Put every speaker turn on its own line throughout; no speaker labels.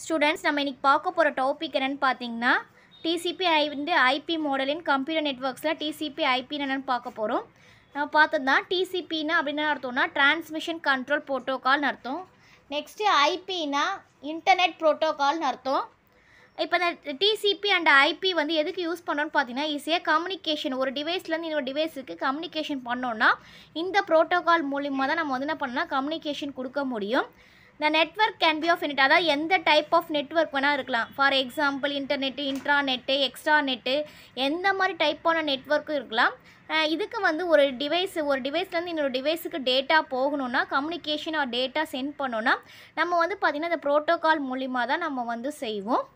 Students நம்ம இன்றைக்கி பார்க்க போகிற டாபிக் என்னென்னு பார்த்தீங்கன்னா டிசிபி ஐ வந்து ஐபி மாடலின் கம்ப்யூட்டர் நெட்ஒர்க்ஸில் டிசிபி ஐபின்னு என்னென்னு பார்க்க போகிறோம் நம்ம பார்த்தோம்னா டிசிபின்னா அப்படின்னு அர்த்தம்னா டிரான்ஸ்மிஷன் கண்ட்ரோல் ப்ரோட்டோக்கால்னு அர்த்தம் நெக்ஸ்ட்டு ஐபினா இன்டர்நெட் ப்ரோட்டோகால்னு அர்த்தம் இப்போ இந்த டிசிபி அண்ட் ஐபி வந்து எதுக்கு யூஸ் பண்ணோன்னு பார்த்தீங்கன்னா ஈஸியாக கம்யூனிகேஷன் ஒரு டிவைஸ்லேருந்து இன்னொரு டிவைஸுக்கு கம்யூனிகேஷன் பண்ணோன்னா இந்த ப்ரோட்டோகால் மூலிமா தான் நம்ம வந்து என்ன பண்ணால் கம்யூனிகேஷன் கொடுக்க முடியும் the network can be of இன்ட் அதாவது எந்த டைப் ஆஃப் நெட்ஒர்க் வேணால் இருக்கலாம் for example internet intranet extranet எந்த மாதிரி டைப்பான நெட்ஒர்க்கும் இருக்கலாம் இதுக்கு வந்து ஒரு டிவைஸ் ஒரு டிவைஸ்லேருந்து இன்னொரு டிவைஸுக்கு டேட்டா போகணுன்னா கம்யூனிகேஷன் ஆர் டேட்டா சென்ட் பண்ணோன்னா நம்ம வந்து பார்த்திங்கன்னா இந்த ப்ரோட்டோக்கால் மூலிமா தான் நம்ம வந்து செய்வோம்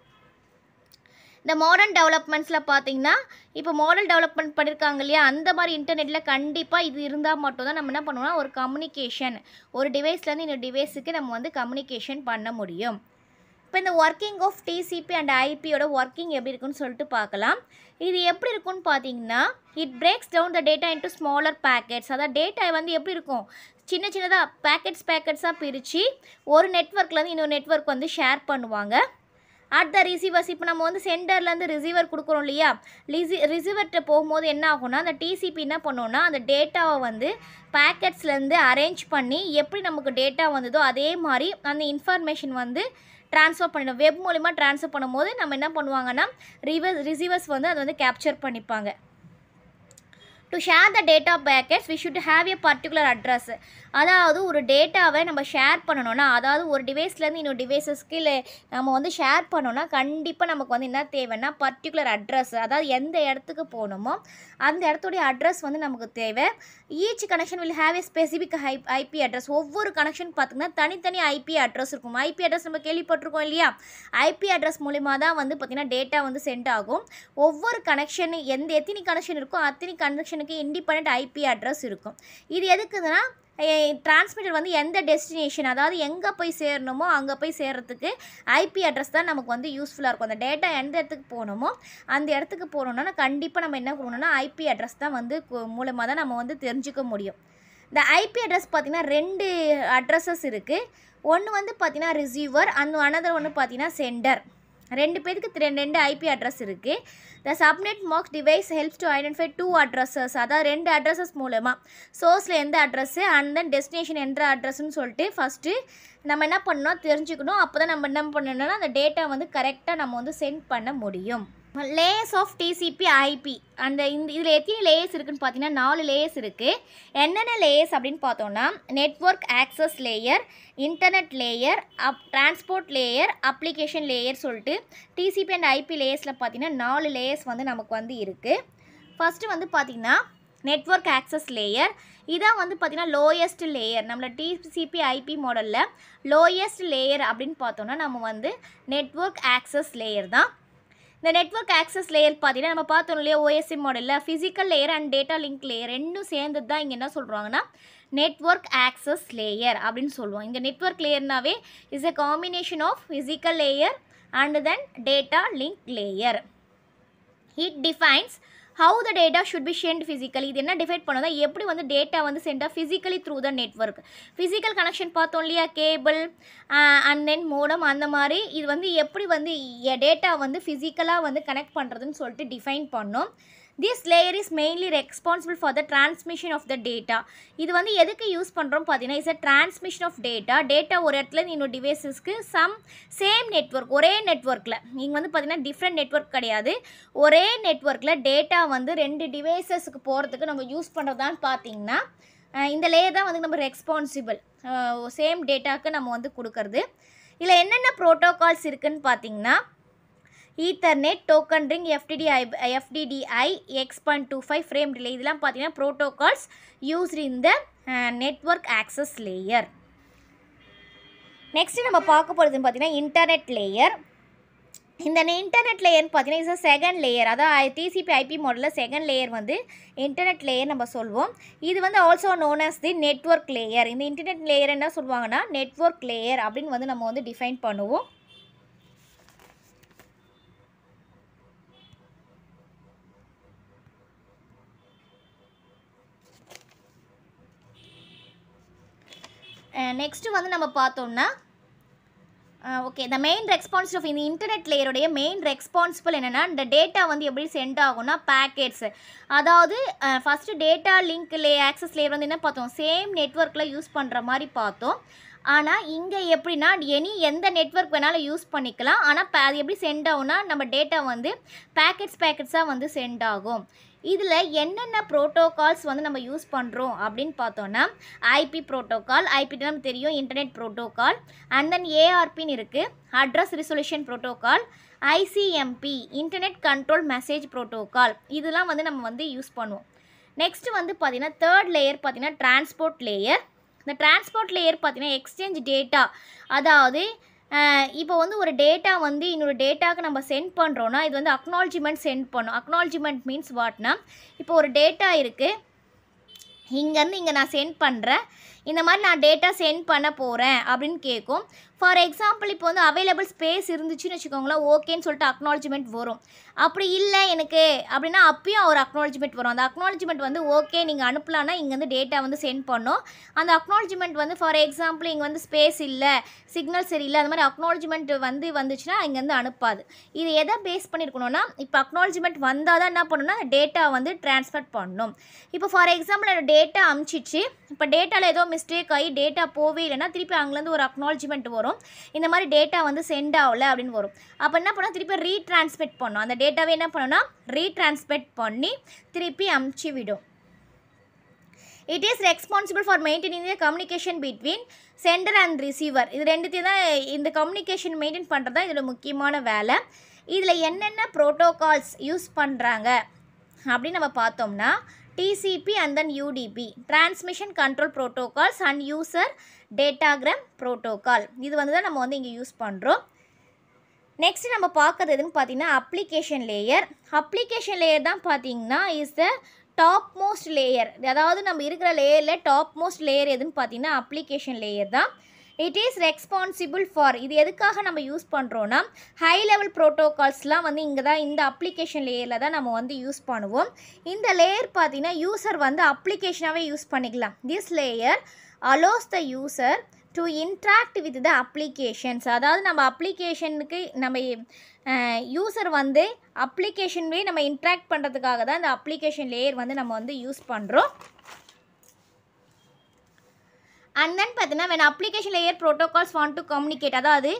இந்த மாடர்ன் டெவலப்மெண்ட்ஸில் பார்த்தீங்கன்னா இப்போ மாடல் டெவலப்மெண்ட் பண்ணியிருக்காங்க இல்லையா அந்த மாதிரி இன்டர்நெட்டில் கண்டிப்பாக இது இருந்தால் மட்டும் தான் நம்ம என்ன பண்ணுவோம்னா ஒரு கம்யூனிகேஷன் ஒரு டிவைஸ்லேருந்து இன்னொரு டிவைஸுக்கு நம்ம வந்து கம்யூனிகேஷன் பண்ண முடியும் இப்போ இந்த ஒர்க்கிங் ஆஃப் டிசிபி அண்ட் ஐபியோட ஒர்க்கிங் எப்படி இருக்குன்னு சொல்லிட்டு பார்க்கலாம் இது எப்படி இருக்குன்னு பார்த்தீங்கன்னா it breaks down the data into smaller packets அதாவது டேட்டா வந்து எப்படி இருக்கும் சின்ன சின்னதாக பேக்கெட்ஸ் பேக்கெட்ஸாக பிரித்து ஒரு நெட்ஒர்க்லேருந்து இன்னொரு நெட்ஒர்க் வந்து ஷேர் பண்ணுவாங்க அட் த ரிசீவர்ஸ் இப்போ நம்ம வந்து சென்டர்லேருந்து ரிசீவர் கொடுக்குறோம் இல்லையா ரிசி ரிசீவர்கிட்ட போகும்போது என்ன ஆகும்னா அந்த டிசிபி என்ன பண்ணோன்னா அந்த டேட்டாவை வந்து பேக்கெட்ஸ்லேருந்து அரேஞ்ச் பண்ணி எப்படி நமக்கு டேட்டா வந்ததோ அதே மாதிரி அந்த இன்ஃபர்மேஷன் வந்து ட்ரான்ஸ்ஃபர் பண்ணிடும் வெப் மூலிமா ட்ரான்ஸ்ஃபர் பண்ணும்போது நம்ம என்ன பண்ணுவாங்கன்னா ரிவர் ரிசீவர்ஸ் வந்து அதை வந்து கேப்சர் பண்ணிப்பாங்க to share the data packets we should have a particular address அதாவது ஒரு டேட்டாவை நம்ம ஷேர் பண்ணணும்னா அதாவது ஒரு டிவைஸ்லேருந்து இன்னொரு டிவைஸஸ்க்கு இல்லை நம்ம வந்து ஷேர் பண்ணோன்னா கண்டிப்பாக நமக்கு வந்து என்ன தேவைன்னா பர்டிகுலர் அட்ரஸ் அதாவது எந்த இடத்துக்கு போகணுமோ அந்த இடத்துடைய அட்ரஸ் வந்து நமக்கு தேவை each connection will have a specific ஹை ஐபி அட்ரஸ் ஒவ்வொரு கனெக்ஷன் பார்த்திங்கன்னா தனித்தனி ஐபி அட்ரஸ் இருக்கும் ஐபி அட்ரஸ் நம்ம கேள்விப்பட்டிருக்கோம் இல்லையா ஐபி அட்ரஸ் மூலிமா தான் வந்து பார்த்திங்கன்னா டேட்டா வந்து சென்ட் ஆகும் ஒவ்வொரு கனெக்ஷன் எந்த எத்தனி கனெக்ஷன் இருக்கோ அத்தனை கனெக்ஷன் ஸ்டேஷனுக்கு இண்டிபெண்ட் ஐபி அட்ரஸ் இருக்கும் இது எதுக்குதுன்னா டிரான்ஸ்மிட்டர் வந்து எந்த டெஸ்டினேஷன் அதாவது எங்கே போய் சேரணுமோ அங்கே போய் சேர்கிறதுக்கு ஐபி அட்ரஸ் தான் நமக்கு வந்து யூஸ்ஃபுல்லாக இருக்கும் அந்த டேட்டா எந்த இடத்துக்கு போகணுமோ அந்த இடத்துக்கு போகணுன்னா கண்டிப்பாக நம்ம என்ன பண்ணணும்னா ஐபி அட்ரஸ் தான் வந்து மூலமாக தான் நம்ம வந்து தெரிஞ்சுக்க முடியும் இந்த ஐபி அட்ரஸ் பார்த்திங்கன்னா ரெண்டு அட்ரஸஸ் இருக்குது ஒன்று வந்து பார்த்திங்கன்னா ரிசீவர் அந்த அனதர் ஒன்று பார்த்திங்கன்னா சென்டர் ரெண்டு பேருக்கு ரெண்டு ரெண்டு ஐபி அட்ரஸ் இருக்குது the subnet mask device helps to identify two addresses அதாவது ரெண்டு அட்ரஸஸ் மூலமாக சோர்ஸில் எந்த அட்ரஸ்ஸு அண்ட் தென் டெஸ்டினேஷன் எந்த அட்ரஸ்ன்னு சொல்லிட்டு ஃபஸ்ட்டு நம்ம என்ன பண்ணணும் தெரிஞ்சுக்கணும் அப்போ தான் நம்ம என்ன பண்ணணும்னா அந்த டேட்டா வந்து கரெக்டாக நம்ம வந்து சென்ட் பண்ண முடியும் லேயர்ஸ் ஆஃப் டிசிபி ஐபி அந்த இந்த இதில் எத்தனை லேயர்ஸ் இருக்குதுன்னு பார்த்தீங்கன்னா நாலு லேயர்ஸ் இருக்குது என்னென்ன லேயர்ஸ் அப்படின்னு பார்த்தோன்னா network access layer internet layer அப் டிரான்ஸ்போர்ட் லேயர் அப்ளிகேஷன் லேயர் சொல்லிட்டு டிசிபி அண்ட் ஐபி லேயர்ஸில் பார்த்தீங்கன்னா நாலு லேயர்ஸ் வந்து நமக்கு வந்து இருக்குது ஃபஸ்ட்டு வந்து பார்த்திங்கன்னா நெட்ஒர்க் ஆக்சஸ் லேயர் இதான் வந்து பார்த்திங்கன்னா லோயஸ்ட் லேயர் நம்மளை டிசிபி ஐபி மாடலில் லோயஸ்ட் லேயர் அப்படின்னு பார்த்தோன்னா நம்ம வந்து நெட்ஒர்க் ஆக்சஸ் லேயர் தான் இந்த நெட்ஒர்க் ஆக்சஸ் லேயர் பார்த்தீங்கன்னா நம்ம பார்த்தோம் இல்லையா ஓஎஸ்சி மாடலில் physical layer and data link layer ரெண்டும் சேர்ந்து தான் இங்கே என்ன சொல்கிறாங்கன்னா நெட்ஒர்க் ஆக்சஸ் லேயர் அப்படின்னு சொல்லுவோம் இங்கே நெட்ஒர்க் லேயர்னாவே is a combination of physical layer and then data link layer it defines how the data should be sent physically இது என்ன டிஃபைட் பண்ணுதா எப்படி வந்து டேட்டா வந்து சென்டாக physically through the network physical connection பார்த்தோம் இல்லையா கேபிள் அண்ட் தென் மோடம் அந்த மாதிரி இது வந்து எப்படி வந்து டேட்டா வந்து ஃபிசிக்கலாக வந்து கனெக்ட் பண்ணுறதுன்னு சொல்லிட்டு டிஃபைன் பண்ணோம் this layer is mainly responsible for the transmission of the data இது வந்து எதுக்கு யூஸ் பண்ணுறோம் பார்த்தீங்கன்னா is a transmission of data data ஒரு இடத்துல இன்னொரு டிவைஸஸ்க்கு சம் சேம் நெட்ஒர்க் ஒரே நெட்ஒர்க்கில் நீங்கள் வந்து பார்த்தீங்கன்னா டிஃப்ரெண்ட் நெட்ஒர்க் கிடையாது ஒரே நெட்ஒர்க்கில் டேட்டா வந்து ரெண்டு டிவைசஸ்க்கு போகிறதுக்கு நம்ம யூஸ் பண்ணுறதான்னு பார்த்தீங்கன்னா இந்த லேயர் தான் வந்து நம்ம ரெஸ்பான்சிபிள் சேம் டேட்டாவுக்கு நம்ம வந்து கொடுக்கறது இதில் என்னென்ன ப்ரோட்டோகால்ஸ் இருக்குதுன்னு பார்த்தீங்கன்னா Ethernet token ring FDDI FDDI X point two five frame relay இதெல்லாம் பார்த்தீங்கன்னா protocols used in the network access layer next நம்ம பார்க்க போகிறதுன்னு பார்த்தீங்கன்னா இன்டர்நெட் லேயர் இந்த இன்டர்நெட் லேயர்னு பார்த்தீங்கன்னா இஸ் செகண்ட் லேயர் அதாவது டிசிபி ஐபி மாடலில் செகண்ட் லேயர் வந்து இன்டர்நெட் லேயர் நம்ம சொல்வோம் இது வந்து also known as the network layer இந்த இன்டர்நெட் லேயர் என்ன சொல்லுவாங்கன்னா நெட்ஒர்க் லேயர் அப்படின்னு வந்து நம்ம வந்து டிஃபைன் பண்ணுவோம் நெக்ஸ்ட்டு வந்து நம்ம பார்த்தோம்னா okay the main responsible of இந்த இன்டர்நெட் லேயருடைய மெயின் ரெஸ்பான்சிபிள் என்னென்னா இந்த டேட்டா வந்து எப்படி சென்ட் ஆகும்னா பேக்கெட்ஸ் அதாவது first data link lay access layer வந்து என்ன பார்த்தோம் சேம் நெட்ஒர்க்கில் யூஸ் பண்ணுற மாதிரி பார்த்தோம் ஆனால் இங்கே எப்படின்னா எனி எந்த நெட்ஒர்க் வேணாலும் யூஸ் பண்ணிக்கலாம் ஆனால் அது எப்படி சென்ட் ஆகும்னா நம்ம டேட்டா வந்து பேக்கெட்ஸ் பேக்கெட்ஸாக வந்து சென்ட் ஆகும் இதில் என்னென்ன ப்ரோட்டோகால்ஸ் வந்து நம்ம யூஸ் பண்ணுறோம் அப்படின்னு பார்த்தோன்னா ஐபி ப்ரோட்டோக்கால் ஐபி நம்ம தெரியும் இன்டர்நெட் ப்ரோட்டோக்கால் அண்ட் தென் ஏஆர்பின்னு இருக்குது address resolution protocol ICMP internet control message protocol இதெல்லாம் வந்து நம்ம வந்து யூஸ் பண்ணுவோம் நெக்ஸ்ட் வந்து பார்த்திங்கன்னா தேர்ட் லேயர் பார்த்திங்கன்னா டிரான்ஸ்போர்ட் லேயர் இந்த டிரான்ஸ்போர்ட் லேயர் பார்த்தீங்கன்னா எக்ஸ்சேஞ்ச் டேட்டா அதாவது இப்போ வந்து ஒரு டேட்டா வந்து இன்னொரு டேட்டாவுக்கு நம்ம சென்ட் பண்ணுறோன்னா இது வந்து அக்னாலஜிமெண்ட் சென்ட் பண்ணோம் அக்னாலஜிமெண்ட் மீன்ஸ் வாட்னா இப்போ ஒரு டேட்டா இருக்குது இங்கேருந்து இங்கே நான் சென்ட் பண்ணுறேன் இந்த மாதிரி நான் டேட்டா சென்ட் பண்ண போகிறேன் அப்படின்னு கேட்கும் ஃபார் எக்ஸாம்பிள் இப்போ வந்து அவைலபிள் ஸ்பேஸ் இருந்துச்சுன்னு வச்சுக்கோங்களேன் ஓகேன்னு சொல்லிட்டு அக்னாலஜ்மெண்ட் வரும் அப்படி இல்லை எனக்கு அப்படின்னா அப்பயும் ஒரு அக்னாலஜ்மெண்ட் வரும் அந்த அக்னாலஜ்மெண்ட் வந்து ஓகே நீங்கள் அனுப்பலான்னா இங்கே வந்து டேட்டா வந்து சென்ட் பண்ணும் அந்த அக்னாலஜ்மெண்ட் வந்து ஃபார் எக்ஸாம்பிள் இங்கே வந்து ஸ்பேஸ் இல்லை சிக்னல் சரியில்லை அந்த மாதிரி அக்னாலஜ்மெண்ட் வந்து வந்துச்சுன்னா இங்கேருந்து அனுப்பாது இது எதை பேஸ் பண்ணியிருக்கணும்னா இப்போ அக்னாலஜ்மெண்ட் வந்தால் தான் என்ன பண்ணணும்னா அந்த டேட்டா வந்து டிரான்ஸ்ஃபர் பண்ணணும் இப்போ ஃபார் எக்ஸாம்பிள் டேட்டா அமுச்சிச்சு இப்போ டேட்டாவில் ஏதோ மிஸ்டேக் ஆகி டேட்டா போவே இல்லைன்னா திருப்பி அங்கேருந்து ஒரு அக்னாலஜ்மெண்ட் வரும் இந்த மாதிரி டேட்டா வந்து சென்ட் ஆகலை அப்படின்னு வரும் அப்போ என்ன பண்ணால் திருப்பி ரீட்ரான்ஸ்மிட் பண்ணோம் அந்த டேட்டாவே என்ன பண்ணோம்னா ரீட்ரான்ஸ்மிட் பண்ணி திருப்பி அமுச்சு விடும் it is responsible for maintaining the communication between sender and receiver இது ரெண்டுத்தையும் தான் இந்த கம்யூனிகேஷன் மெயின்டைன் பண்ணுறது தான் இதோட முக்கியமான வேலை இதில் என்னென்ன ப்ரோட்டோகால்ஸ் யூஸ் பண்ணுறாங்க அப்படின்னு நம்ம பார்த்தோம்னா TCP and then UDP, Transmission Control Protocols and User Datagram Protocol. இது வந்துதான் நம்ம வந்து இங்கு யூஸ் பண்ணுறோம் Next நம்ம பார்க்குறது எதுன்னு பார்த்தீங்கன்னா அப்ளிகேஷன் லேயர் அப்ளிகேஷன் லேயர் தான் பார்த்தீங்கன்னா is the topmost layer. Layer அதாவது நம்ம இருக்கிற லேயரில் டாப் மோஸ்ட் லேயர் எதுன்னு பார்த்தீங்கன்னா அப்ளிகேஷன் லேயர் தான் இட் இஸ் ரெஸ்பான்சிபிள் ஃபார் இது எதுக்காக நம்ம யூஸ் பண்ணுறோன்னா ஹை லெவல் ப்ரோட்டோகால்ஸ்லாம் வந்து இங்கே தான் இந்த அப்ளிகேஷன் லேயரில் தான் நம்ம வந்து யூஸ் பண்ணுவோம் இந்த லேயர் பார்த்திங்கன்னா யூசர் வந்து அப்ளிகேஷனாகவே யூஸ் பண்ணிக்கலாம் this layer allows the user to interact with the applications அதாவது நம்ம அப்ளிகேஷனுக்கு நம்ம யூசர் வந்து அப்ளிகேஷன்லேயே நம்ம இன்ட்ராக்ட் பண்ணுறதுக்காக தான் இந்த அப்ளிகேஷன் லேயர் வந்து நம்ம வந்து யூஸ் பண்ணுறோம் அண்ட் தென் பார்த்தீங்கன்னா when application layer protocols want to communicate அதாவது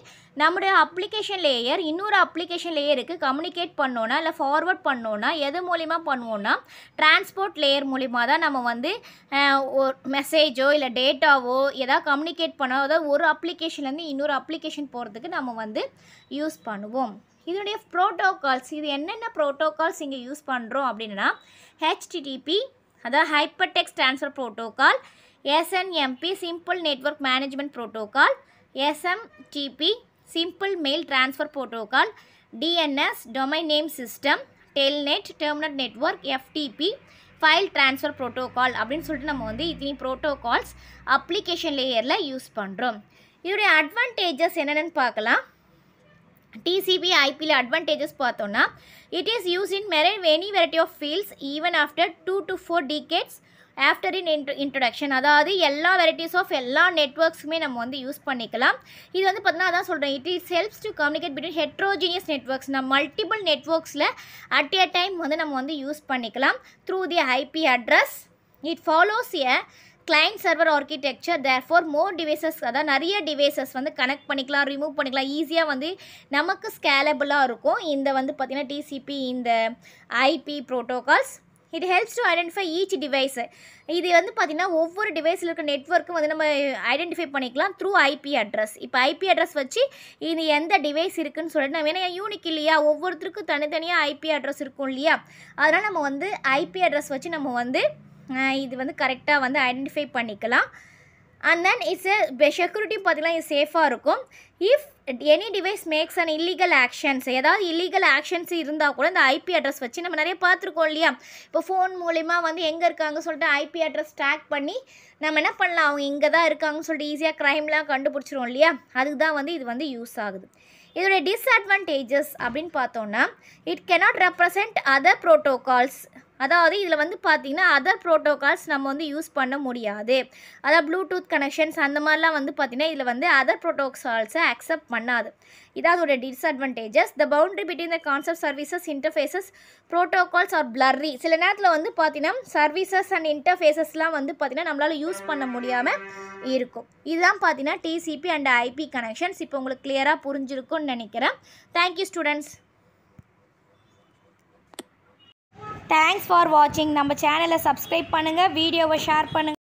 நம்முடைய அப்ளிகேஷன் லேயர் இன்னொரு அப்ளிகேஷன் லேயருக்கு கம்யூனிகேட் பண்ணோன்னா இல்லை ஃபார்வர்ட் பண்ணோன்னா எது மூலிமா பண்ணுவோன்னா டிரான்ஸ்போர்ட் லேயர் மூலிமா தான் நம்ம வந்து ஒரு மெசேஜோ இல்லை டேட்டாவோ எதாவது கம்யூனிகேட் பண்ணோ அதாவது ஒரு அப்ளிகேஷன்லேருந்து இன்னொரு அப்ளிகேஷன் போகிறதுக்கு நம்ம வந்து யூஸ் பண்ணுவோம் இதனுடைய ப்ரோட்டோகால்ஸ் இது என்னென்ன ப்ரோட்டோகால்ஸ் இங்கே யூஸ் பண்ணுறோம் அப்படின்னா ஹெச்டிடிபி அதாவது hypertext transfer protocol SNMP Simple Network Management Protocol, SMTP Simple Mail Transfer Protocol, DNS Domain Name System, Telnet Terminal Network, FTP file transfer protocol அப்படின்னு சொல்லிட்டு நம்ம வந்து இத்தனி ப்ரோட்டோக்கால்ஸ் அப்ளிகேஷன் லேயரில் யூஸ் பண்ணுறோம் இதோடைய அட்வான்டேஜஸ் என்னென்னு பார்க்கலாம் டிசிபி ஐபியில் அட்வான்டேஜஸ் பார்த்தோன்னா இட் இஸ் யூஸ் இன் மெரின் many variety of fields even after two to four decades after in intro introduction அதாவது எல்லா வெரைட்டிஸ் ஆஃப் எல்லா நெட்ஒர்க்ஸுமே நம்ம வந்து யூஸ் பண்ணிக்கலாம் இது வந்து பார்த்தீங்கன்னா அதான் சொல்கிறேன் it is helps to communicate between heterogeneous networks நம்ம மல்டிபிள் நெட்ஒர்க்ஸில் அட் எ டைம் வந்து நம்ம வந்து யூஸ் பண்ணிக்கலாம் through the IP address it follows a client server architecture for more devices அதாவது நிறைய டிவைசஸ் வந்து கனெக்ட் பண்ணிக்கலாம் ரிமூவ் பண்ணிக்கலாம் ஈஸியாக வந்து நமக்கு ஸ்கேலபிளாக இருக்கும் இந்த வந்து பார்த்திங்கன்னா டிசிபி இந்த IP protocols it helps to identify each device இது வந்து பார்த்திங்கன்னா ஒவ்வொரு டிவைஸில் இருக்க நெட்ஒர்க்கும் வந்து நம்ம ஐடென்டிஃபை பண்ணிக்கலாம் த்ரூ ஐபி அட்ரஸ் இப்போ ஐபி அட்ரஸ் வச்சு இது எந்த டிவைஸ் இருக்குதுன்னு சொல்லிட்டு நம்ம ஏன்னா யூனிக் இல்லையா ஒவ்வொருத்தருக்கும் தனித்தனியாக ஐபி அட்ரஸ் இருக்கும் இல்லையா அதனால் நம்ம வந்து ஐபி அட்ரஸ் வச்சு நம்ம வந்து இது வந்து கரெக்டாக வந்து ஐடென்டிஃபை பண்ணிக்கலாம் அண்ட் தென் இட்ஸ் செக்யூரிட்டி பார்த்திங்கன்னா இது சேஃபாக இருக்கும் if any device makes and illegal actions ஏதாவது இல்லீகல் ஆக்ஷன்ஸ் இருந்தால் கூட இந்த ஐபி அட்ரஸ் வச்சு நம்ம நிறைய பார்த்துருக்கோம் இல்லையா இப்போ ஃபோன் மூலிமா வந்து எங்கே இருக்காங்க சொல்லிட்டு ஐபி அட்ரஸ் ட்ராக் பண்ணி நம்ம என்ன பண்ணலாம் அவங்க இங்கே தான் இருக்காங்கன்னு சொல்லிட்டு ஈஸியாக க்ரைம்லாம் கண்டுபிடிச்சிரும் இல்லையா அதுக்கு தான் வந்து இது வந்து யூஸ் ஆகுது இதோடைய டிஸ்அட்வான்டேஜஸ் அப்படின்னு பார்த்தோன்னா it cannot represent other protocols அதாவது இதில் வந்து பார்த்திங்கன்னா அதர் ப்ரோட்டோகால்ஸ் நம்ம வந்து யூஸ் பண்ண முடியாது அதாவது ப்ளூடூத் கனெக்ஷன்ஸ் அந்த மாதிரிலாம் வந்து பார்த்திங்கன்னா இதில் வந்து அதர் ப்ரோட்டோகால்ஸை அக்செப்ட் பண்ணாது இதாவது disadvantages the boundary between the concept services interfaces protocols are blurry சில நேரத்தில் வந்து பார்த்திங்கன்னா சர்வீசஸ் அண்ட் இன்டர்ஃபேசஸ்லாம் வந்து பார்த்திங்கன்னா நம்மளால் யூஸ் பண்ண முடியாமல் இருக்கும் இதுதான் பார்த்திங்கன்னா டிசிபி அண்ட் ஐபி கனெக்ஷன்ஸ் இப்போ உங்களுக்கு கிளியராக புரிஞ்சிருக்கும்னு நினைக்கிறேன் தேங்க்யூ ஸ்டூடெண்ட்ஸ் தேங்க்ஸ் ஃபார் வாட்சிங் நம்ம சேனலை சப்ஸ்கிரைப் பண்ணுங்கள் வீடியோவை ஷேர் பண்ணுங்கள்